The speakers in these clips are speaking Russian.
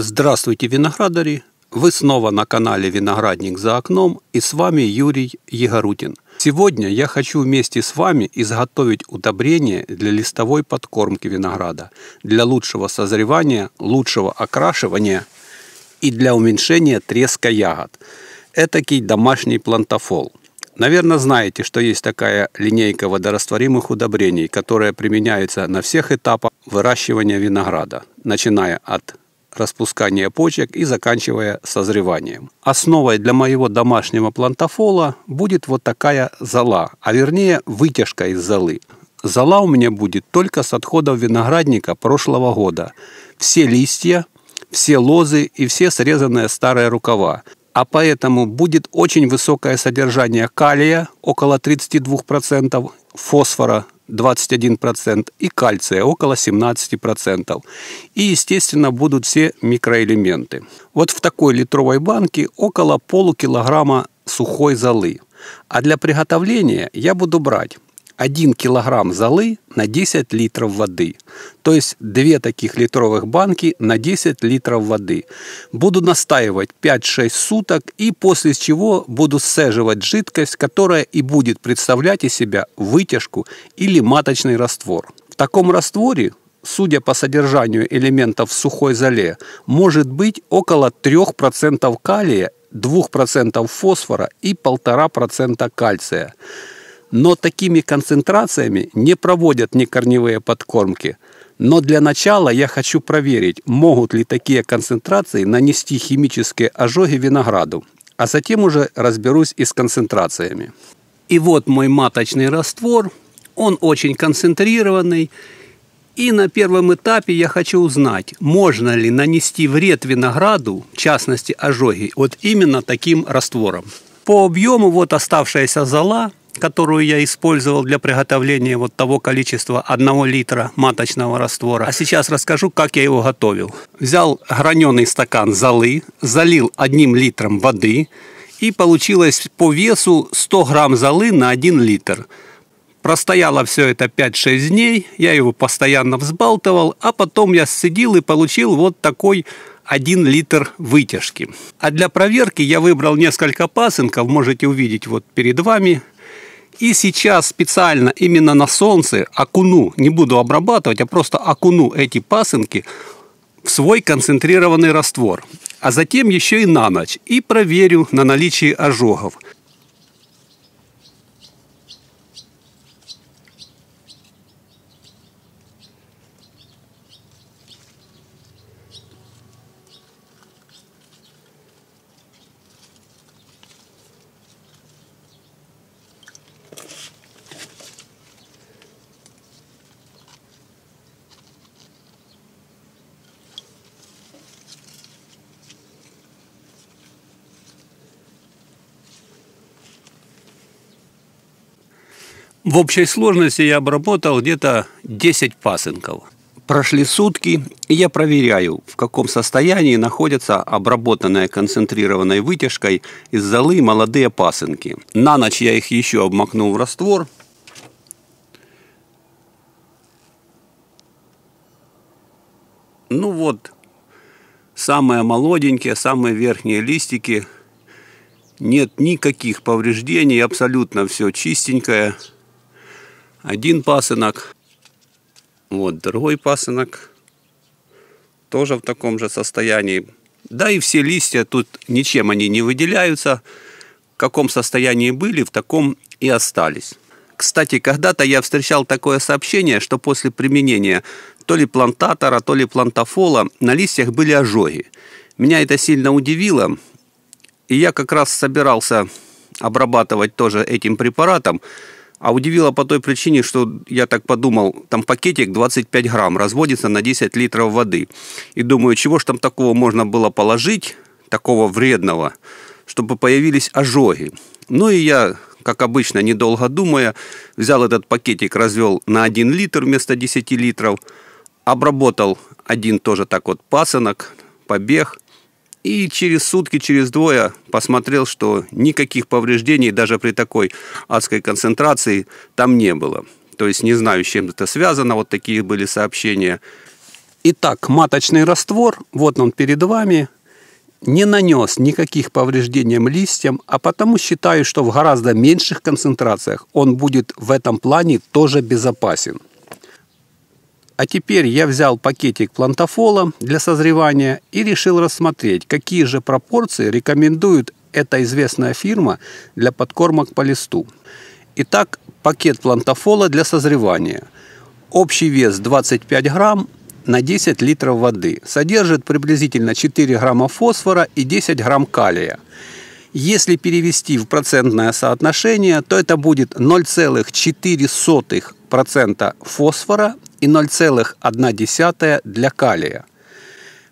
Здравствуйте, виноградари! Вы снова на канале «Виноградник за окном» и с вами Юрий Егорутин. Сегодня я хочу вместе с вами изготовить удобрение для листовой подкормки винограда, для лучшего созревания, лучшего окрашивания и для уменьшения треска ягод. Этакий домашний плантофол. Наверное, знаете, что есть такая линейка водорастворимых удобрений, которая применяется на всех этапах выращивания винограда, начиная от распускания почек и заканчивая созреванием. Основой для моего домашнего плантофола будет вот такая зола, а вернее вытяжка из золы. Зола у меня будет только с отходов виноградника прошлого года. Все листья, все лозы и все срезанные старые рукава. А поэтому будет очень высокое содержание калия, около 32%, фосфора 21% и кальция около 17%. И, естественно, будут все микроэлементы. Вот в такой литровой банке около полукилограмма сухой золы. А для приготовления я буду брать 1 килограмм золы на 10 литров воды. То есть 2 таких литровых банки на 10 литров воды. Буду настаивать 5-6 суток и после чего буду сцеживать жидкость, которая и будет представлять из себя вытяжку или маточный раствор. В таком растворе судя по содержанию элементов в сухой золе, может быть около 3% калия 2% фосфора и 1,5% кальция. Но такими концентрациями не проводят ни корневые подкормки. Но для начала я хочу проверить, могут ли такие концентрации нанести химические ожоги винограду. А затем уже разберусь и с концентрациями. И вот мой маточный раствор. Он очень концентрированный. И на первом этапе я хочу узнать, можно ли нанести вред винограду, в частности ожоги, вот именно таким раствором. По объему вот оставшаяся зала которую я использовал для приготовления вот того количества 1 литра маточного раствора. А сейчас расскажу, как я его готовил. Взял граненый стакан золы, залил одним литром воды, и получилось по весу 100 грамм золы на 1 литр. Простояло все это 5-6 дней, я его постоянно взбалтывал, а потом я сидел и получил вот такой 1 литр вытяжки. А для проверки я выбрал несколько пасынков, можете увидеть вот перед вами. И сейчас специально именно на солнце окуну, не буду обрабатывать, а просто окуну эти пасынки в свой концентрированный раствор. А затем еще и на ночь и проверю на наличие ожогов. В общей сложности я обработал где-то 10 пасынков. Прошли сутки, и я проверяю, в каком состоянии находятся обработанные концентрированной вытяжкой из золы молодые пасынки. На ночь я их еще обмакнул в раствор. Ну вот, самые молоденькие, самые верхние листики. Нет никаких повреждений, абсолютно все чистенькое один пасынок. Вот другой пасынок. Тоже в таком же состоянии. Да и все листья тут ничем они не выделяются. В каком состоянии были, в таком и остались. Кстати, когда-то я встречал такое сообщение, что после применения то ли плантатора, то ли плантофола на листьях были ожоги. Меня это сильно удивило, и я как раз собирался обрабатывать тоже этим препаратом, а удивило по той причине, что я так подумал, там пакетик 25 грамм разводится на 10 литров воды. И думаю, чего ж там такого можно было положить, такого вредного, чтобы появились ожоги. Ну и я, как обычно, недолго думая, взял этот пакетик, развел на 1 литр вместо 10 литров, обработал один тоже так вот пасынок, побег – и через сутки, через двое посмотрел, что никаких повреждений даже при такой адской концентрации там не было. То есть не знаю, с чем это связано, вот такие были сообщения. Итак, маточный раствор, вот он перед вами, не нанес никаких повреждений листьям, а потому считаю, что в гораздо меньших концентрациях он будет в этом плане тоже безопасен. А теперь я взял пакетик плантофола для созревания и решил рассмотреть, какие же пропорции рекомендует эта известная фирма для подкормок по листу. Итак, пакет плантофола для созревания. Общий вес 25 грамм на 10 литров воды. Содержит приблизительно 4 грамма фосфора и 10 грамм калия. Если перевести в процентное соотношение, то это будет 0,4% фосфора и 0,1 для калия.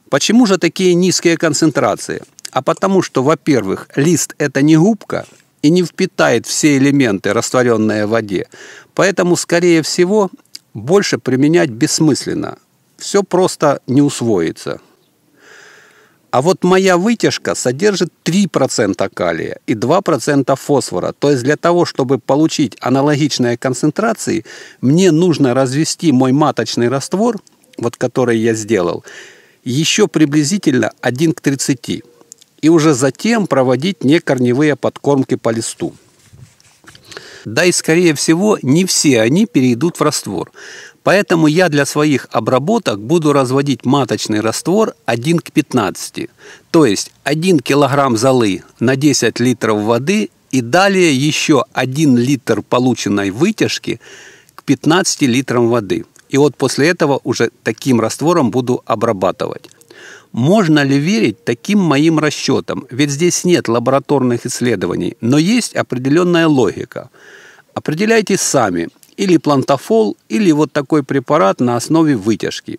Почему же такие низкие концентрации? А потому что, во-первых, лист – это не губка и не впитает все элементы, растворенные в воде. Поэтому, скорее всего, больше применять бессмысленно. Все просто не усвоится. А вот моя вытяжка содержит 3% калия и 2% фосфора. То есть для того, чтобы получить аналогичные концентрации, мне нужно развести мой маточный раствор, вот который я сделал, еще приблизительно 1 к 30. И уже затем проводить некорневые подкормки по листу. Да и, скорее всего, не все они перейдут в раствор, Поэтому я для своих обработок буду разводить маточный раствор 1 к 15. То есть 1 кг золы на 10 литров воды и далее еще 1 литр полученной вытяжки к 15 литрам воды. И вот после этого уже таким раствором буду обрабатывать. Можно ли верить таким моим расчетам? Ведь здесь нет лабораторных исследований, но есть определенная логика. Определяйте сами, или плантофол, или вот такой препарат на основе вытяжки.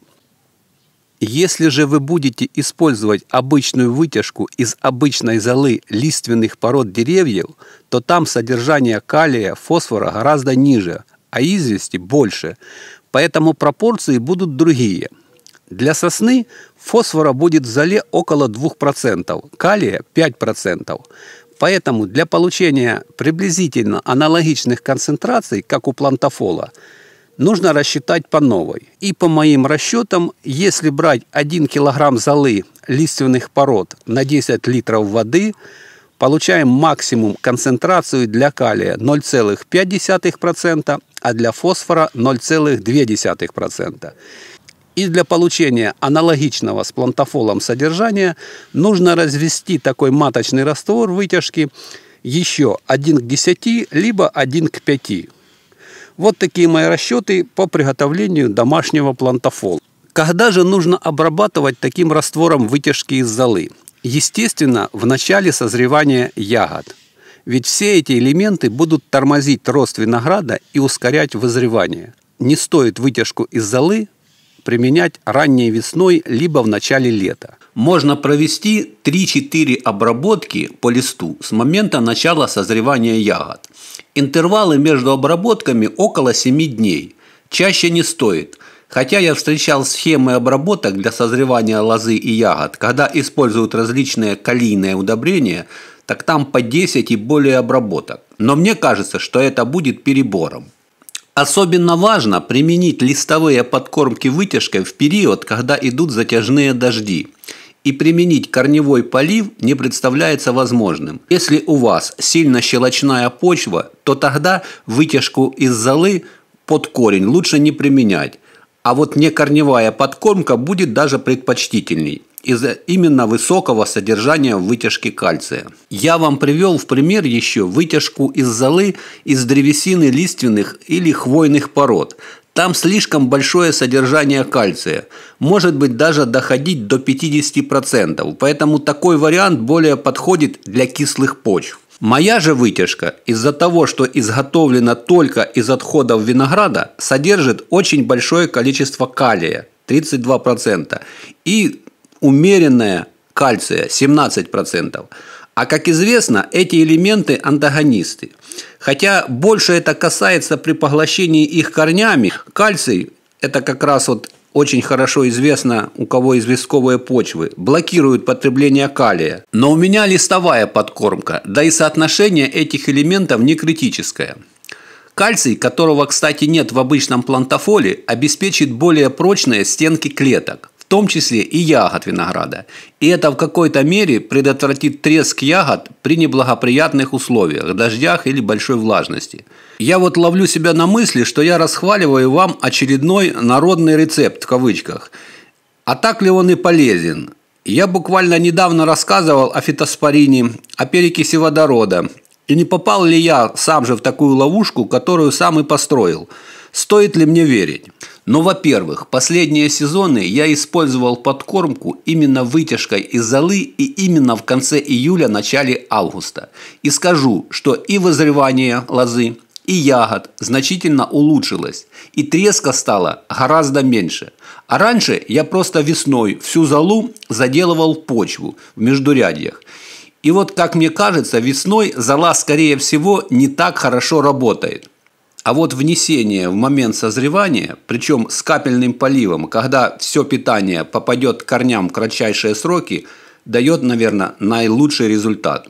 Если же вы будете использовать обычную вытяжку из обычной золы лиственных пород деревьев, то там содержание калия, фосфора гораздо ниже, а извести больше, поэтому пропорции будут другие. Для сосны фосфора будет в золе около 2%, калия – 5%. Поэтому для получения приблизительно аналогичных концентраций, как у плантофола, нужно рассчитать по новой. И по моим расчетам, если брать 1 кг золы лиственных пород на 10 литров воды, получаем максимум концентрацию для калия 0,5%, а для фосфора 0,2%. И для получения аналогичного с плантофолом содержания нужно развести такой маточный раствор вытяжки еще 1 к 10, либо 1 к 5. Вот такие мои расчеты по приготовлению домашнего плантофола. Когда же нужно обрабатывать таким раствором вытяжки из золы? Естественно, в начале созревания ягод. Ведь все эти элементы будут тормозить рост винограда и ускорять вызревание. Не стоит вытяжку из золы применять ранней весной либо в начале лета. Можно провести 3-4 обработки по листу с момента начала созревания ягод. Интервалы между обработками около 7 дней. Чаще не стоит. Хотя я встречал схемы обработок для созревания лозы и ягод, когда используют различные калийные удобрения, так там по 10 и более обработок. Но мне кажется, что это будет перебором. Особенно важно применить листовые подкормки вытяжкой в период, когда идут затяжные дожди. И применить корневой полив не представляется возможным. Если у вас сильно щелочная почва, то тогда вытяжку из золы под корень лучше не применять. А вот некорневая подкормка будет даже предпочтительней из-за именно высокого содержания вытяжки кальция. Я вам привел в пример еще вытяжку из золы из древесины лиственных или хвойных пород. Там слишком большое содержание кальция, может быть даже доходить до 50%, поэтому такой вариант более подходит для кислых почв. Моя же вытяжка из-за того, что изготовлена только из отходов винограда, содержит очень большое количество калия – 32%, и умеренное кальция 17%. А как известно, эти элементы антагонисты. Хотя больше это касается при поглощении их корнями. Кальций – это как раз вот очень хорошо известно, у кого известковые почвы, блокируют потребление калия. Но у меня листовая подкормка, да и соотношение этих элементов не критическое. Кальций, которого, кстати, нет в обычном плантофоле, обеспечит более прочные стенки клеток – том числе и ягод винограда. И это в какой-то мере предотвратит треск ягод при неблагоприятных условиях, дождях или большой влажности. Я вот ловлю себя на мысли, что я расхваливаю вам очередной «народный рецепт» в кавычках. А так ли он и полезен? Я буквально недавно рассказывал о фитоспорине, о перекиси водорода. И не попал ли я сам же в такую ловушку, которую сам и построил – Стоит ли мне верить? Но, ну, во-первых, последние сезоны я использовал подкормку именно вытяжкой из золы и именно в конце июля-начале августа. И скажу, что и вызревание лозы, и ягод значительно улучшилось, и треска стала гораздо меньше. А раньше я просто весной всю залу заделывал почву в междурядьях. И вот, как мне кажется, весной зала, скорее всего, не так хорошо работает – а вот внесение в момент созревания, причем с капельным поливом, когда все питание попадет к корням в кратчайшие сроки, дает, наверное, наилучший результат.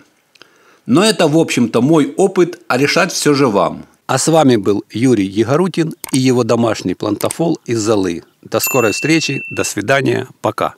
Но это, в общем-то, мой опыт, а решать все же вам. А с вами был Юрий Егорутин и его домашний плантофол из Золы. До скорой встречи, до свидания, пока.